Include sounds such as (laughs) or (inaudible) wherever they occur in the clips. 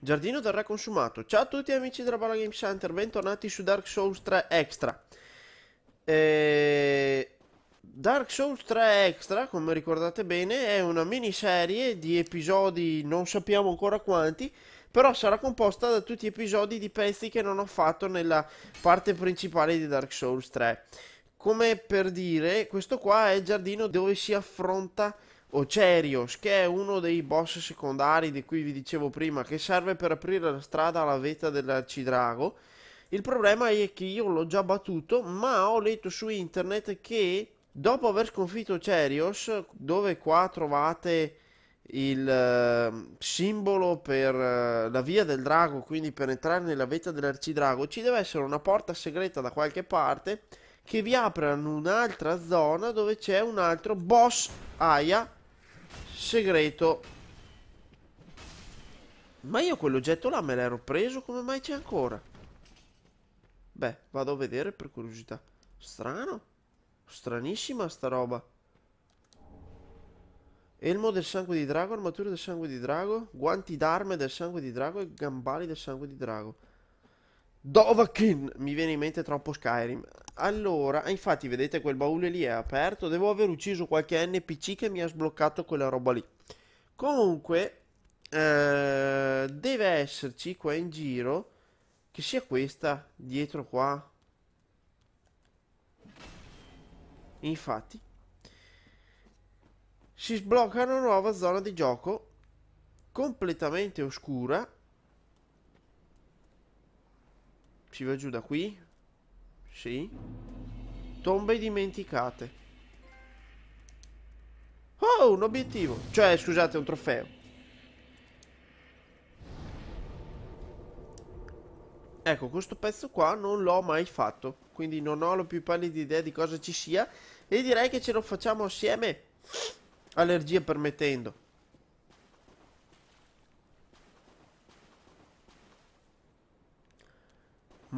Giardino del Re consumato. Ciao a tutti amici della Bala Game Center, bentornati su Dark Souls 3 Extra. E... Eh, Dark Souls 3 Extra, come ricordate bene, è una miniserie di episodi, non sappiamo ancora quanti, però sarà composta da tutti gli episodi di pezzi che non ho fatto nella parte principale di Dark Souls 3. Come per dire, questo qua è il giardino dove si affronta Ocerios, che è uno dei boss secondari di cui vi dicevo prima, che serve per aprire la strada alla vetta dell'arcidrago. Il problema è che io l'ho già battuto, ma ho letto su internet che dopo aver sconfitto Ocerios, dove qua trovate il ehm, simbolo per eh, la via del drago, quindi per entrare nella vetta dell'arcidrago, ci deve essere una porta segreta da qualche parte che vi aprono un'altra zona dove c'è un altro boss aia Segreto. Ma io quell'oggetto là me l'ero preso, come mai c'è ancora? Beh, vado a vedere per curiosità. Strano. Stranissima sta roba. Elmo del sangue di drago, armatura del sangue di drago, guanti d'arme del sangue di drago e gambali del sangue di drago. Dovakin! Mi viene in mente troppo Skyrim. Allora, infatti vedete quel baule lì è aperto. Devo aver ucciso qualche NPC che mi ha sbloccato quella roba lì. Comunque, eh, deve esserci qua in giro che sia questa dietro qua. Infatti, si sblocca una nuova zona di gioco completamente oscura Ci va giù da qui? Sì. Tombe dimenticate. Oh, un obiettivo. Cioè, scusate, un trofeo. Ecco, questo pezzo qua non l'ho mai fatto. Quindi non ho la più pallida idea di cosa ci sia. E direi che ce lo facciamo assieme. Allergia permettendo.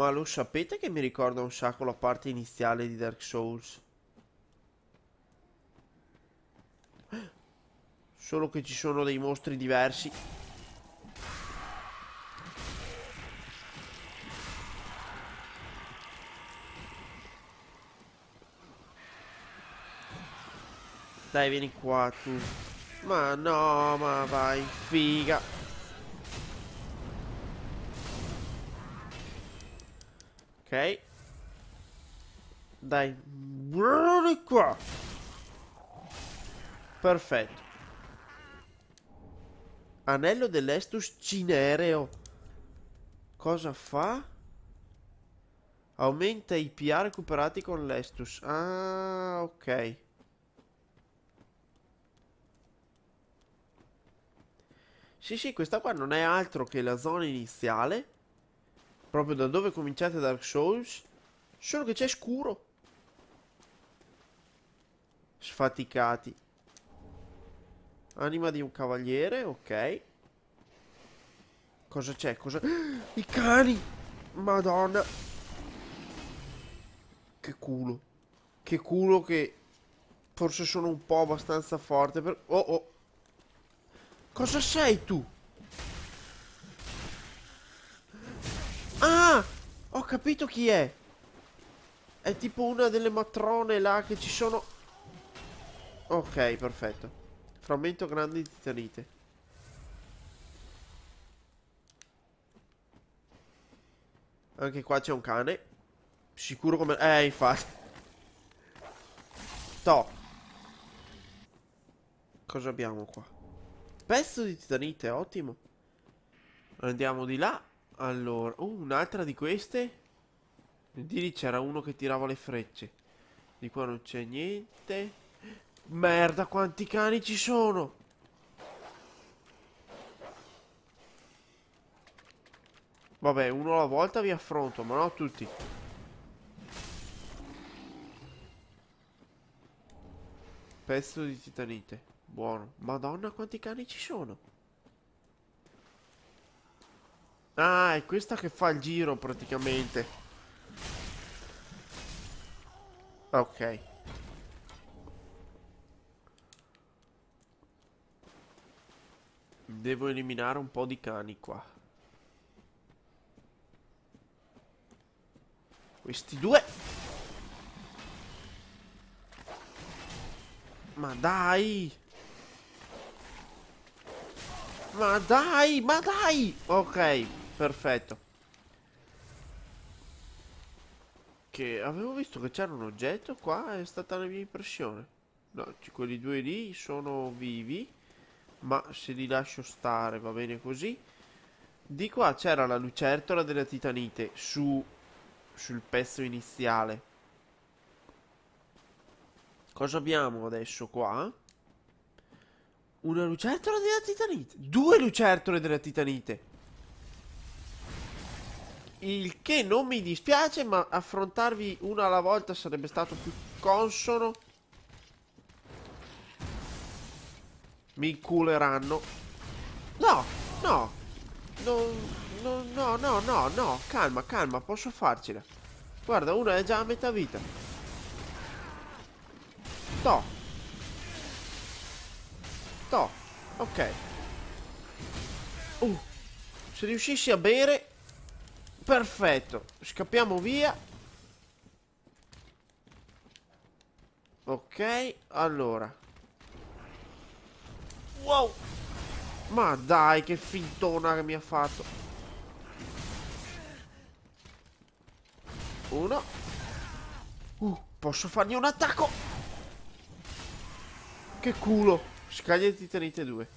Ma lo sapete che mi ricorda un sacco la parte iniziale di Dark Souls? Solo che ci sono dei mostri diversi. Dai, vieni qua tu. Ma no, ma vai, figa. Ok. Dai. Di qua. Perfetto. Anello dell'Estus Cinereo. Cosa fa? Aumenta i PA recuperati con l'Estus. Ah, ok. Sì, sì, questa qua non è altro che la zona iniziale. Proprio da dove cominciate Dark Souls? Solo che c'è scuro. Sfaticati. Anima di un cavaliere, ok. Cosa c'è? Cosa... (gasps) I cani! Madonna! Che culo. Che culo che... Forse sono un po' abbastanza forte per... Oh, oh! Cosa sei tu? Ah! Ho capito chi è! È tipo una delle matrone là che ci sono... Ok, perfetto. Frammento grande di titanite. Anche qua c'è un cane. Sicuro come... Eh, infatti. To. Cosa abbiamo qua? Pezzo di titanite, ottimo. Andiamo di là. Allora, oh, un'altra di queste? Di lì c'era uno che tirava le frecce. Di qua non c'è niente. Merda, quanti cani ci sono! Vabbè, uno alla volta vi affronto, ma no tutti. Pezzo di titanite. Buono. Madonna, quanti cani ci sono! Ah, è questa che fa il giro praticamente. Ok. Devo eliminare un po' di cani qua. Questi due. Ma dai! Ma dai, ma dai! Ok, Perfetto. Che avevo visto che c'era un oggetto qua, è stata la mia impressione. No, quelli due lì sono vivi, ma se li lascio stare va bene così. Di qua c'era la lucertola della titanite su, sul pezzo iniziale. Cosa abbiamo adesso qua? Una lucertola della titanite. Due lucertole della titanite. Il che non mi dispiace, ma affrontarvi una alla volta sarebbe stato più consono. Mi culeranno. No, no. No, no, no, no, no, no. Calma, calma, posso farcela. Guarda, una è già a metà vita. To. To. Ok. Uh. Se riuscissi a bere Perfetto. Scappiamo via. Ok, allora. Wow. Ma dai, che fintona che mi ha fatto. Uno. Uh, posso fargli un attacco. Che culo. Scaglie tenete due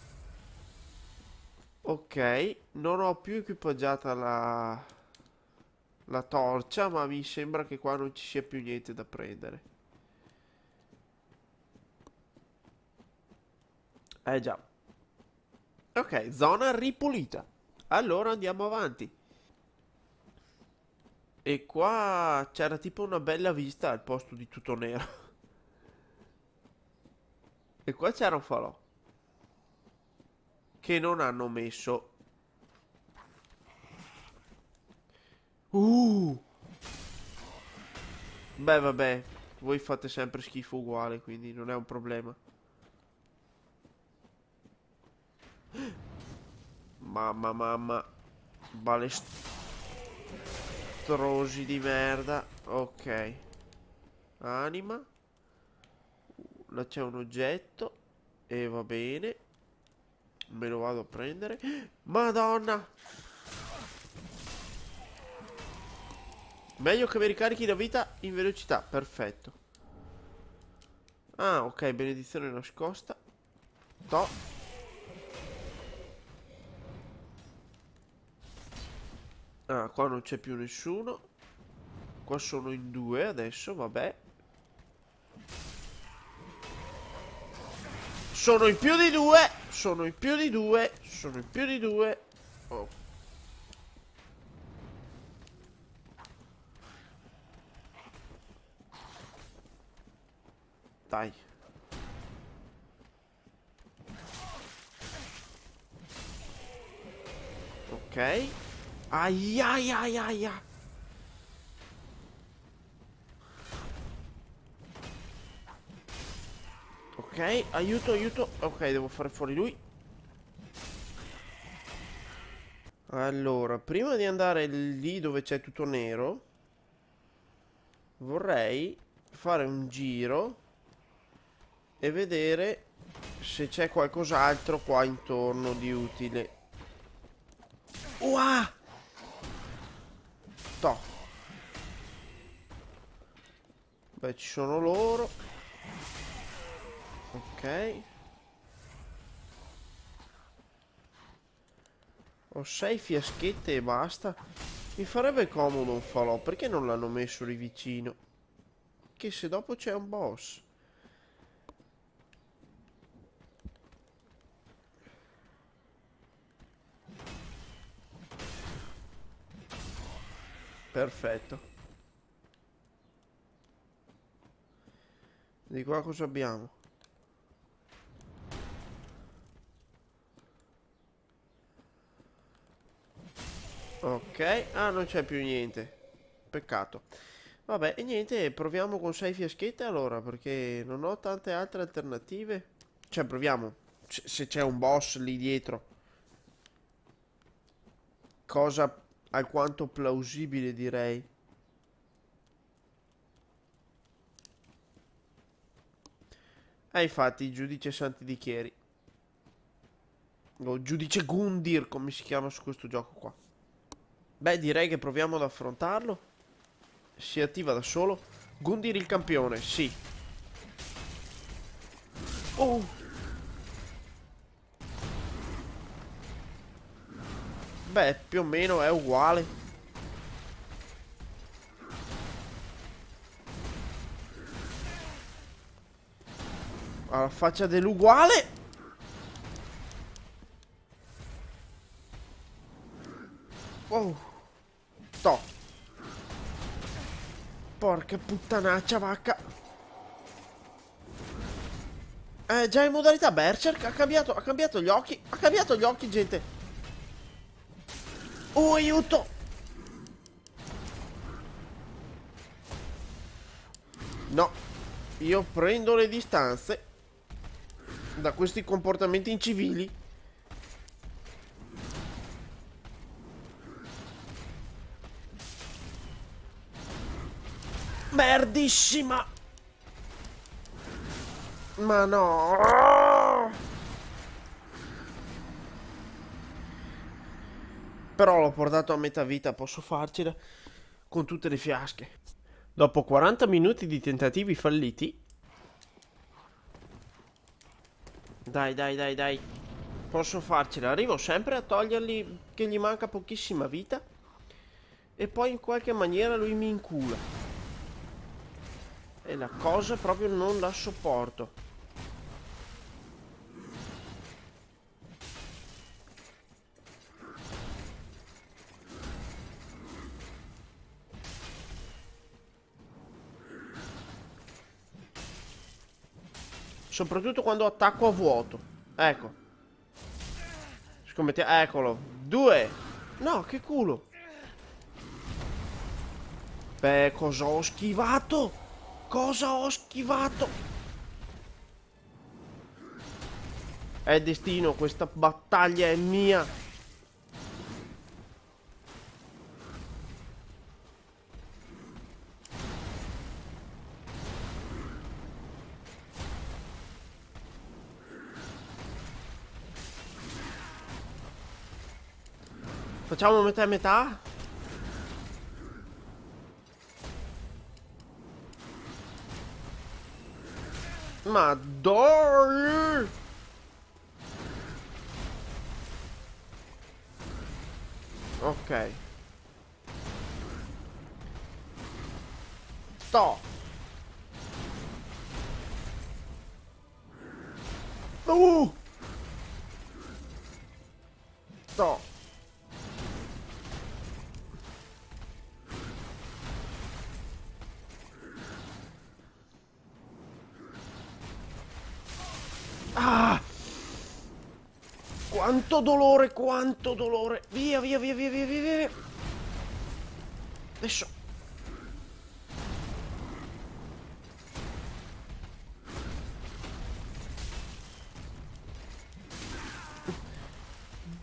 Ok, non ho più equipaggiata la la torcia, ma mi sembra che qua non ci sia più niente da prendere. Eh già. Ok, zona ripulita. Allora andiamo avanti. E qua c'era tipo una bella vista al posto di tutto nero. e qua c'era un falò. Che non hanno messo Uh! Beh, vabbè. Voi fate sempre schifo uguale, quindi non è un problema. Mamma, mamma. Balestrosi di merda. Ok. Anima. Uh, là c'è un oggetto. E va bene. Me lo vado a prendere. Madonna! Meglio che mi ricarichi la vita in velocità, perfetto. Ah, ok, benedizione nascosta. To. Ah, qua non c'è più nessuno. Qua sono in due adesso, vabbè. Sono in più di due. Sono in più di due. Sono in più di due. Ok. dai. Ok. Aia, aia, Ok, aiuto, aiuto. Ok, devo fare fuori lui. Allora, prima di andare lì dove c'è tutto nero, vorrei fare un giro e vedere se c'è qualcos'altro qua intorno di utile. Uah! Toh. Beh, ci sono loro. Ok. Ho sei fiaschette e basta. Mi farebbe comodo un falò, perché non l'hanno messo lì vicino? Che se dopo c'è un boss. Perfetto. Di qua cosa abbiamo? Ok, ah non c'è più niente. Peccato. Vabbè, e niente, proviamo con 6 fiaschette allora, perché non ho tante altre alternative. Cioè, proviamo, se c'è un boss lì dietro. Cosa alquanto plausibile direi. E eh, infatti il giudice Santi di Chieri. O giudice Gundir, come si chiama su questo gioco qua. Beh, direi che proviamo ad affrontarlo. Si attiva da solo. Gundir il campione, sì. Oh! Beh, più o meno è uguale. Alla faccia dell'uguale. Oh. Toh. Porca puttanaccia vacca. Eh, già in modalità Berserk ha cambiato, ha cambiato gli occhi. Ha cambiato gli occhi, gente. Oh, aiuto! No, io prendo le distanze da questi comportamenti incivili. Merdissima! Ma no! però l'ho portato a metà vita, posso farcela con tutte le fiasche. Dopo 40 minuti di tentativi falliti... Dai, dai, dai, dai. Posso farcela. Arrivo sempre a togliergli che gli manca pochissima vita. E poi in qualche maniera lui mi incula. E la cosa proprio non la sopporto. Soprattutto quando attacco a vuoto. Ecco. Scommetti Eccolo. Due. No, che culo. Beh, cosa ho schivato? Cosa ho schivato? È destino, questa battaglia è mia. Facciamo metà e metà? Ma dai! Ok. Sto. Uh! Sto. Quanto dolore, quanto dolore. Via, via, via, via, via, via, Adesso.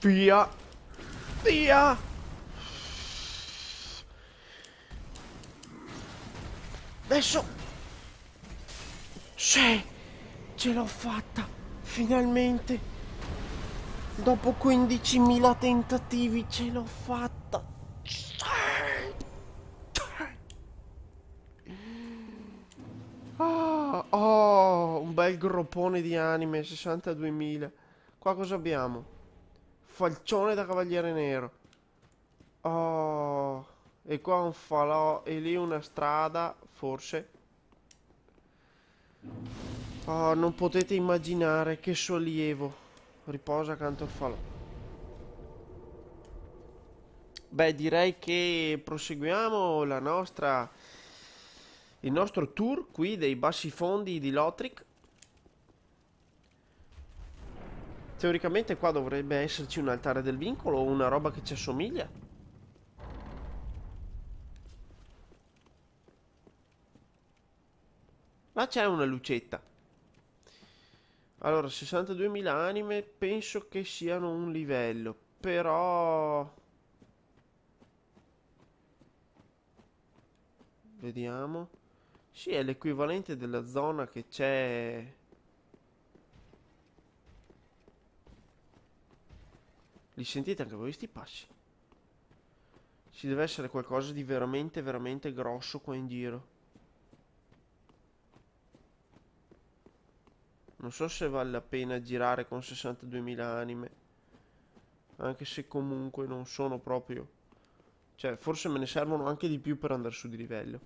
Via. Via. Adesso. Sì. Ce l'ho fatta. Finalmente. Dopo 15.000 tentativi ce l'ho fatta. Ah, oh, un bel groppone di anime, 62.000. Qua cosa abbiamo? Falcione da cavaliere nero. Oh, e qua un falò e lì una strada, forse. Oh, non potete immaginare che sollievo riposa accanto al falò. Beh, direi che proseguiamo la nostra... Il nostro tour qui dei bassi fondi di Lotric. Teoricamente qua dovrebbe esserci un altare del vincolo o una roba che ci assomiglia. Là c'è una lucetta. Allora, 62.000 anime penso che siano un livello, però... Vediamo. Sì, è l'equivalente della zona che c'è... Li sentite anche voi questi passi? Ci deve essere qualcosa di veramente, veramente grosso qua in giro. Non so se vale la pena girare con 62.000 anime. Anche se comunque non sono proprio... Cioè, forse me ne servono anche di più per andare su di livello.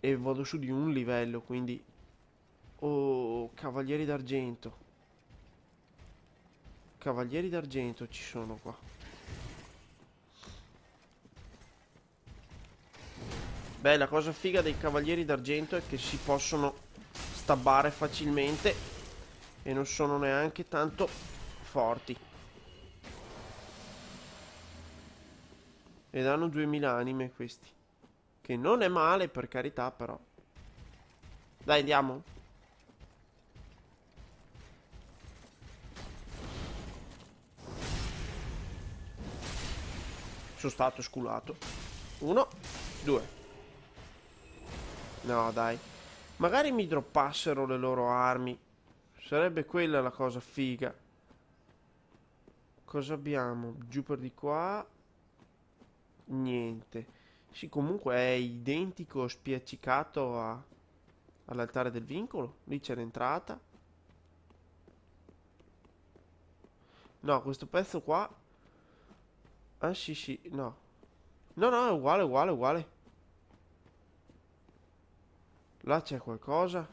E vado su di un livello, quindi... Oh, cavalieri d'argento. Cavalieri d'argento ci sono qua. Beh, la cosa figa dei cavalieri d'argento è che si possono stabbare facilmente e non sono neanche tanto forti. Ed hanno 2000 anime questi. Che non è male per carità però. Dai andiamo. Sono stato sculato. Uno, due. No dai. Magari mi droppassero le loro armi. Sarebbe quella la cosa figa. Cosa abbiamo? Giù per di qua. Niente. Sì, comunque è identico, spiaccicato a... all'altare del vincolo. Lì c'è l'entrata. No, questo pezzo qua... Ah, sì, sì, no. No, no, è uguale, uguale, uguale. Là c'è qualcosa?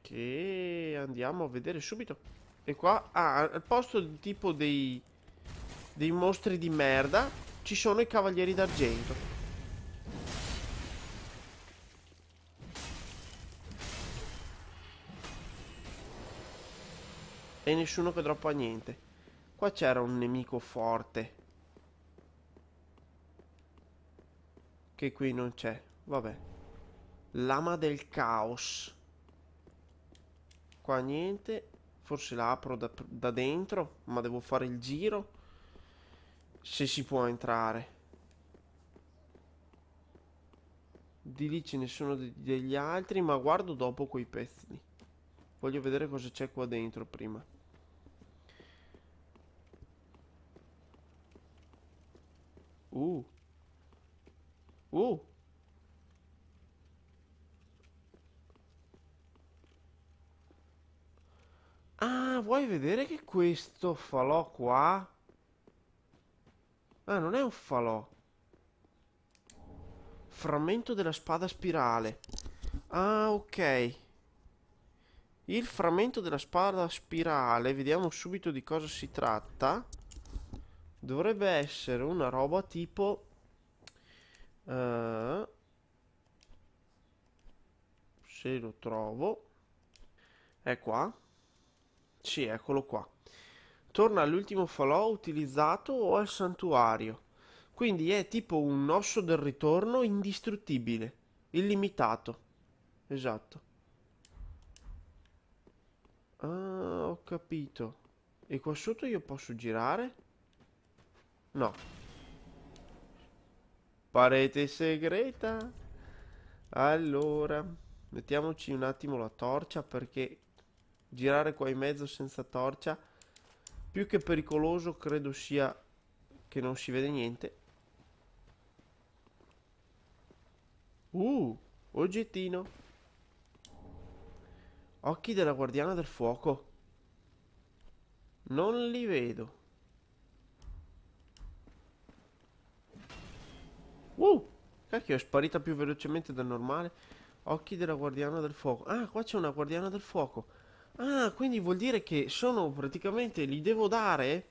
Che andiamo a vedere subito. E qua, ah, al posto tipo dei, dei mostri di merda, ci sono i cavalieri d'argento. E nessuno che droppa niente. Qua c'era un nemico forte. Che qui non c'è. Vabbè. Lama del caos. Qua niente. Forse la apro da, da dentro, ma devo fare il giro. Se si può entrare. Di lì ce ne sono de degli altri, ma guardo dopo quei pezzi Voglio vedere cosa c'è qua dentro prima. Uh. Uh. Ah, vuoi vedere che questo falò qua? Ah, non è un falò. Frammento della spada spirale. Ah, ok. Il frammento della spada spirale, vediamo subito di cosa si tratta. Dovrebbe essere una roba tipo... Uh, se lo trovo. È qua. Sì, eccolo qua. Torna all'ultimo falò utilizzato o al santuario. Quindi è tipo un osso del ritorno indistruttibile, illimitato. Esatto. Ah, ho capito. E qua sotto io posso girare? No. Parete segreta. Allora, mettiamoci un attimo la torcia perché girare qua in mezzo senza torcia più che pericoloso credo sia che non si vede niente. Uh, oggettino. Occhi della guardiana del fuoco. Non li vedo. Uh, cacchio, è sparita più velocemente del normale. Occhi della guardiana del fuoco. Ah, qua c'è una guardiana del fuoco. Ah, quindi vuol dire che sono praticamente... Li devo dare...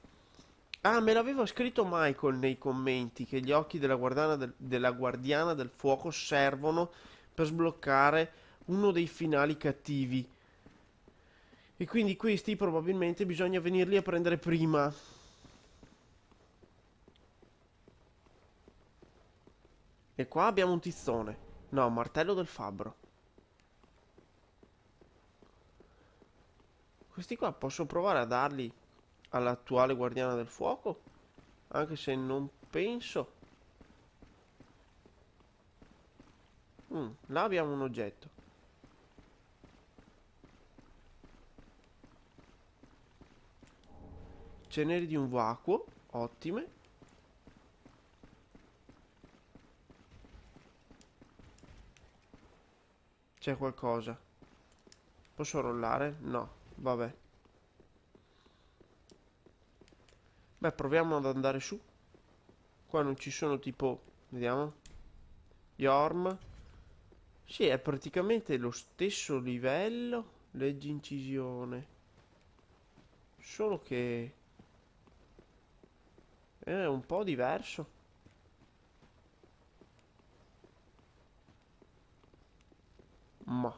Ah, me l'aveva scritto Michael nei commenti che gli occhi della guardiana del, della guardiana del fuoco servono per sbloccare uno dei finali cattivi. E quindi questi probabilmente bisogna venirli a prendere prima. E qua abbiamo un tizzone. No, un martello del fabbro. Questi qua posso provare a darli all'attuale guardiana del fuoco? Anche se non penso. Mm, là abbiamo un oggetto. Ceneri di un vacuo, ottime. C'è qualcosa. Posso rollare? No, vabbè. Beh, proviamo ad andare su. Qua non ci sono tipo... Vediamo. Yorm. Sì, è praticamente lo stesso livello. Leggi incisione. Solo che... È un po' diverso. Ma.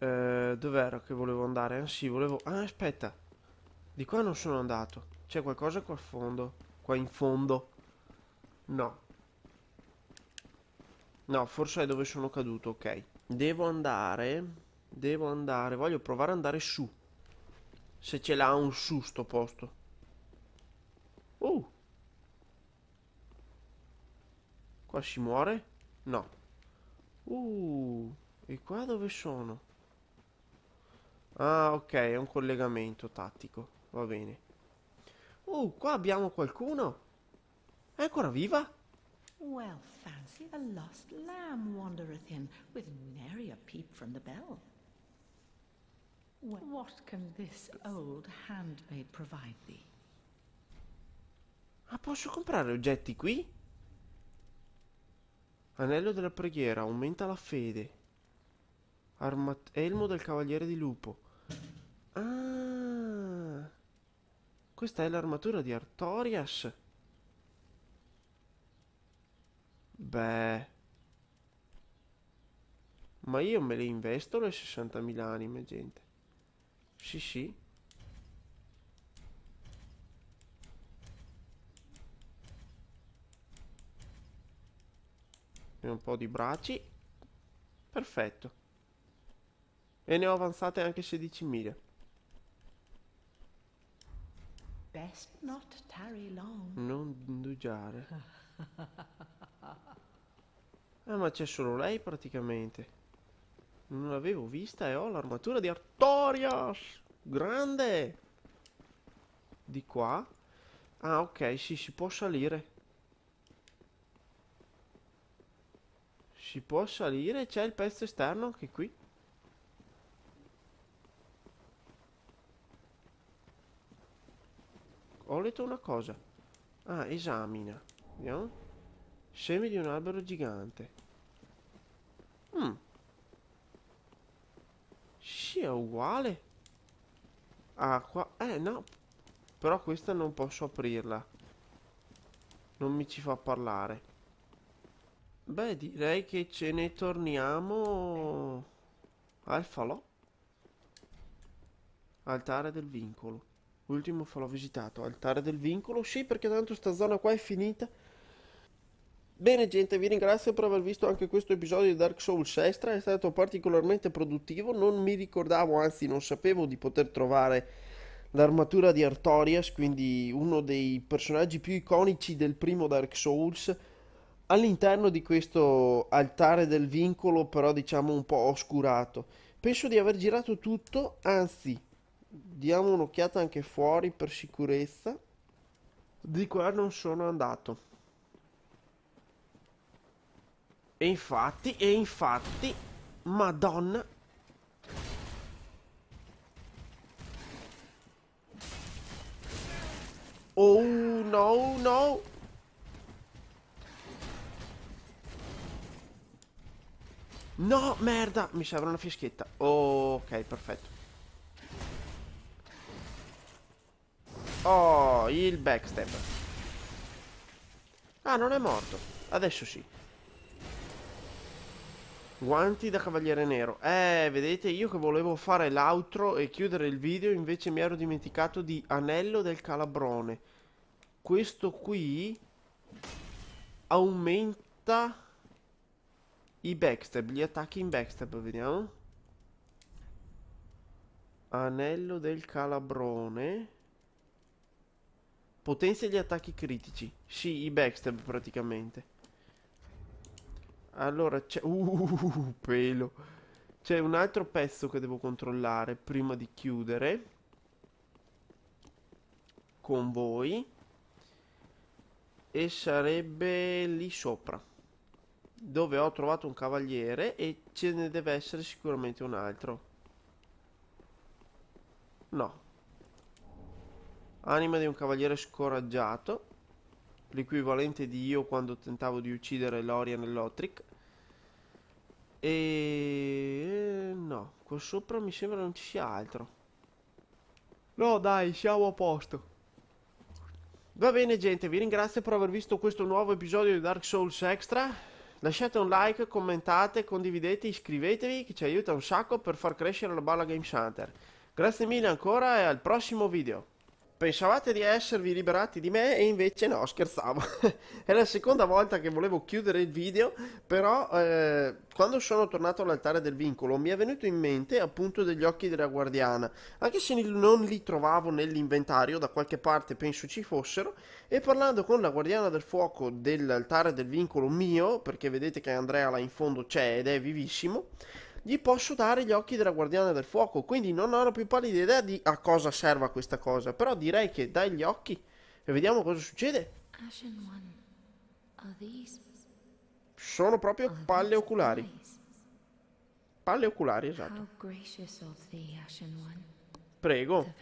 Eh, Dov'ero che volevo andare? Ah Sì, volevo... Ah, aspetta. Di qua non sono andato. C'è qualcosa qua a fondo. Qua in fondo. No. No, forse è dove sono caduto, ok. Devo andare... Devo andare... Voglio provare ad andare su. Se ce l'ha un su sto posto. Oh! Qua si muore? No. Uh, e qua dove sono? Ah, ok, è un collegamento tattico. Va bene. Oh, qua abbiamo qualcuno. È ancora viva? Well, fancy a lost lamb wandereth in, with nary a peep from the bell. what can this old handmaid provide thee? Ah, posso comprare oggetti qui? Anello della preghiera, aumenta la fede. Armat elmo del cavaliere di lupo. Ah, questa è l'armatura di Artorias. Beh. Ma io me le investo le 60.000 anime, gente. Sì, sì. un po' di braci. Perfetto. E ne ho avanzate anche 16.000. Non indugiare. (laughs) Ah, ma c'è solo lei praticamente. Non l'avevo vista e ho l'armatura di Artorias. Grande! Di qua? Ah, ok, sì, si può salire. si può salire c'è il pezzo esterno anche qui ho letto una cosa ah esamina vediamo semi di un albero gigante mm. sì è uguale Acqua. Ah, eh no però questa non posso aprirla non mi ci fa parlare Beh, direi che ce ne torniamo al falò. Altare del vincolo. Ultimo falò visitato, altare del vincolo. Sì, perché tanto sta zona qua è finita. Bene gente, vi ringrazio per aver visto anche questo episodio di Dark Souls Extra, è stato particolarmente produttivo, non mi ricordavo, anzi non sapevo di poter trovare l'armatura di Artorias, quindi uno dei personaggi più iconici del primo Dark Souls, all'interno di questo altare del vincolo, però diciamo un po' oscurato. Penso di aver girato tutto, anzi, diamo un'occhiata anche fuori per sicurezza. Di qua non sono andato. E infatti, e infatti, madonna. Oh no, no. No, merda! Mi serve una fischietta. Oh, ok, perfetto. Oh, il backstep. Ah, non è morto. Adesso sì. Guanti da cavaliere nero. Eh, vedete, io che volevo fare l'outro e chiudere il video, invece mi ero dimenticato di anello del calabrone. Questo qui aumenta i backstab, gli attacchi in backstab, vediamo. Anello del calabrone. Potenzia gli attacchi critici. Sì, i backstab praticamente. Allora c'è... (laughs) Uh, pelo. C'è un altro pezzo che devo controllare prima di chiudere. Con voi. E sarebbe lì sopra dove ho trovato un cavaliere e ce ne deve essere sicuramente un altro. No. Anima di un cavaliere scoraggiato, l'equivalente di io quando tentavo di uccidere Lorian e Lotric. E no, qua sopra mi sembra non ci sia altro. No, dai, siamo a posto. Va bene gente, vi ringrazio per aver visto questo nuovo episodio di Dark Souls Extra. Lasciate un like, commentate, condividete, iscrivetevi che ci aiuta un sacco per far crescere la balla Game Shunter. Grazie mille ancora e al prossimo video. Pensavate di esservi liberati di me e invece no, scherzavo. (laughs) È la seconda volta che volevo chiudere il video, però eh, quando sono tornato all'altare del vincolo mi è venuto in mente appunto degli occhi della guardiana, anche se non li trovavo nell'inventario, da qualche parte penso ci fossero, e parlando con la guardiana del fuoco dell'altare del vincolo mio, perché vedete che Andrea là in fondo c'è ed è vivissimo, gli posso dare gli occhi della guardiana del fuoco. Quindi non ho la più pallida idea di a cosa serva questa cosa. Però direi che dai gli occhi e vediamo cosa succede. Sono proprio palle oculari. Palle oculari, esatto. Prego.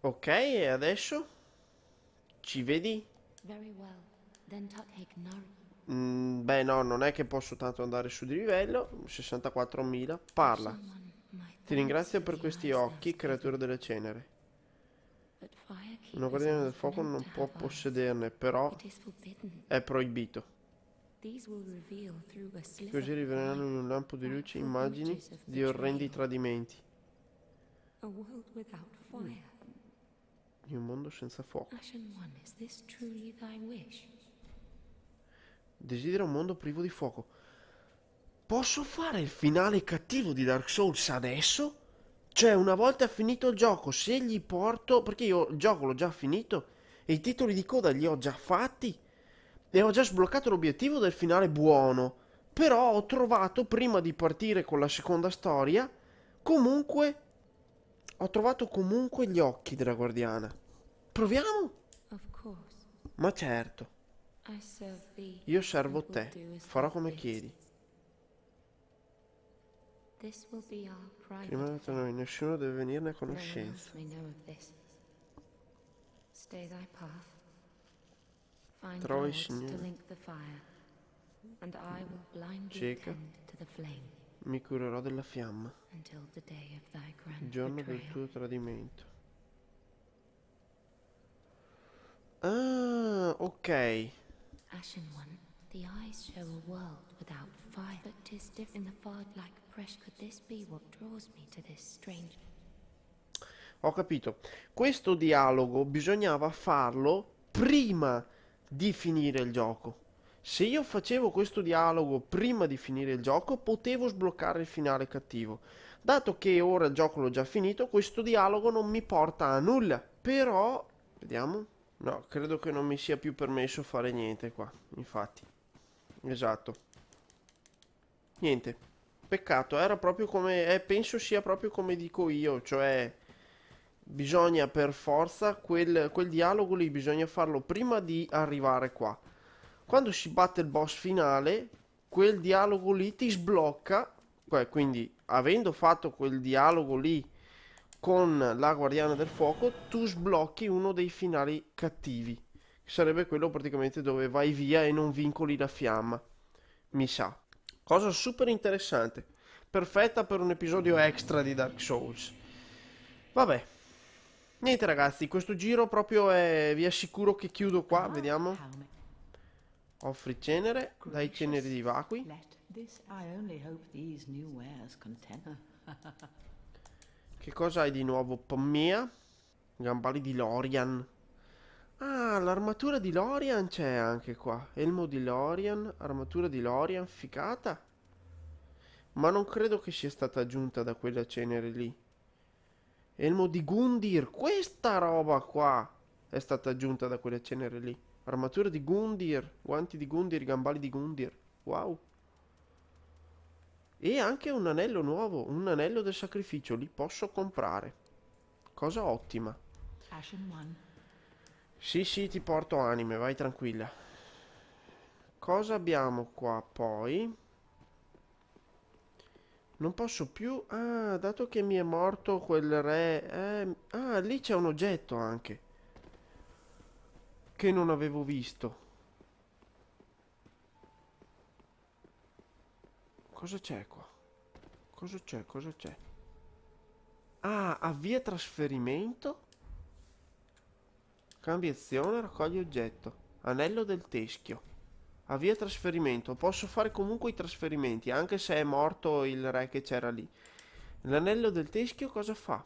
Ok, e adesso? Ci vedi? Very Mm, beh no, non è che posso tanto andare su di livello 64.000 Parla Ti ringrazio per questi occhi, creatura delle cenere Una guardiana del fuoco non può possederne Però è proibito Così riveleranno in un lampo di luce immagini di orrendi tradimenti Di mm. un mondo senza fuoco Desidera un mondo privo di fuoco. Posso fare il finale cattivo di Dark Souls adesso? Cioè, una volta finito il gioco, se gli porto... Perché io il gioco l'ho già finito e i titoli di coda li ho già fatti e ho già sbloccato l'obiettivo del finale buono. Però ho trovato, prima di partire con la seconda storia, comunque... Ho trovato comunque gli occhi della guardiana. Proviamo? Ma certo. Io servo te, farò come chiedi. Prima di noi, nessuno deve venirne a conoscenza. Trova il Signore. Cieca, mi curerò della fiamma. Il giorno del tuo tradimento. Ah, ok. Ashen One, the eyes show a world without fire, but tis diff in the far like pressure. Could this be what draws me to this strange? Ho capito. Questo dialogo bisognava farlo prima di finire il gioco. Se io facevo questo dialogo prima di finire il gioco, potevo sbloccare il finale cattivo. Dato che ora il gioco l'ho già finito, questo dialogo non mi porta a nulla. Però, vediamo, No, credo che non mi sia più permesso fare niente qua, infatti. Esatto. Niente. Peccato, era proprio come... Eh, penso sia proprio come dico io, cioè... Bisogna per forza, quel, quel dialogo lì bisogna farlo prima di arrivare qua. Quando si batte il boss finale, quel dialogo lì ti sblocca. Cioè, quindi, avendo fatto quel dialogo lì con la guardiana del fuoco tu sblocchi uno dei finali cattivi, che sarebbe quello praticamente dove vai via e non vincoli la fiamma, mi sa. Cosa super interessante, perfetta per un episodio extra di Dark Souls. Vabbè. Niente ragazzi, questo giro proprio è... vi assicuro che chiudo qua, vediamo. Offri cenere, dai cenere di vacui. (laughs) Che cosa hai di nuovo, Pommia? Gambali di Lorian. Ah, l'armatura di Lorian c'è anche qua. Elmo di Lorian, armatura di Lorian, ficata. Ma non credo che sia stata aggiunta da quella cenere lì. Elmo di Gundir, questa roba qua è stata aggiunta da quella cenere lì. Armatura di Gundir, guanti di Gundir, gambali di Gundir. Wow. E anche un anello nuovo, un anello del sacrificio, li posso comprare. Cosa ottima. Sì, sì, ti porto anime, vai tranquilla. Cosa abbiamo qua poi? Non posso più... Ah, dato che mi è morto quel re... Eh... Ah, lì c'è un oggetto anche. Che non avevo visto. Cosa c'è qua? Cosa c'è? Cosa c'è? Ah, avvia trasferimento? Cambia azione, raccogli oggetto. Anello del teschio. Avvia trasferimento. Posso fare comunque i trasferimenti, anche se è morto il re che c'era lì. L'anello del teschio cosa fa?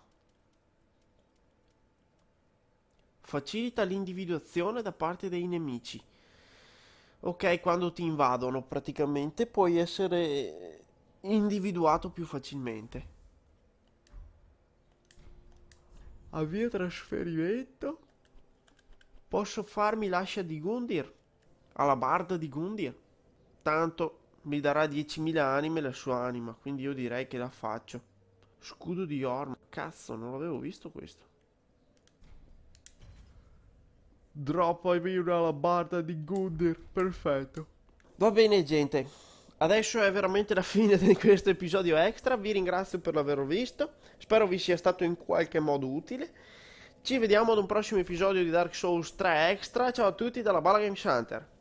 Facilita l'individuazione da parte dei nemici ok, quando ti invadono praticamente puoi essere individuato più facilmente. Avvia trasferimento. Posso farmi l'ascia di Gundir? Alla barda di Gundir? Tanto mi darà 10.000 anime la sua anima, quindi io direi che la faccio. Scudo di Orm. Cazzo, non l'avevo visto questo. Droppami una barda di Gundir, perfetto. Va bene gente, adesso è veramente la fine di questo episodio extra, vi ringrazio per l'averlo visto, spero vi sia stato in qualche modo utile. Ci vediamo ad un prossimo episodio di Dark Souls 3 Extra, ciao a tutti dalla Bala Game Center.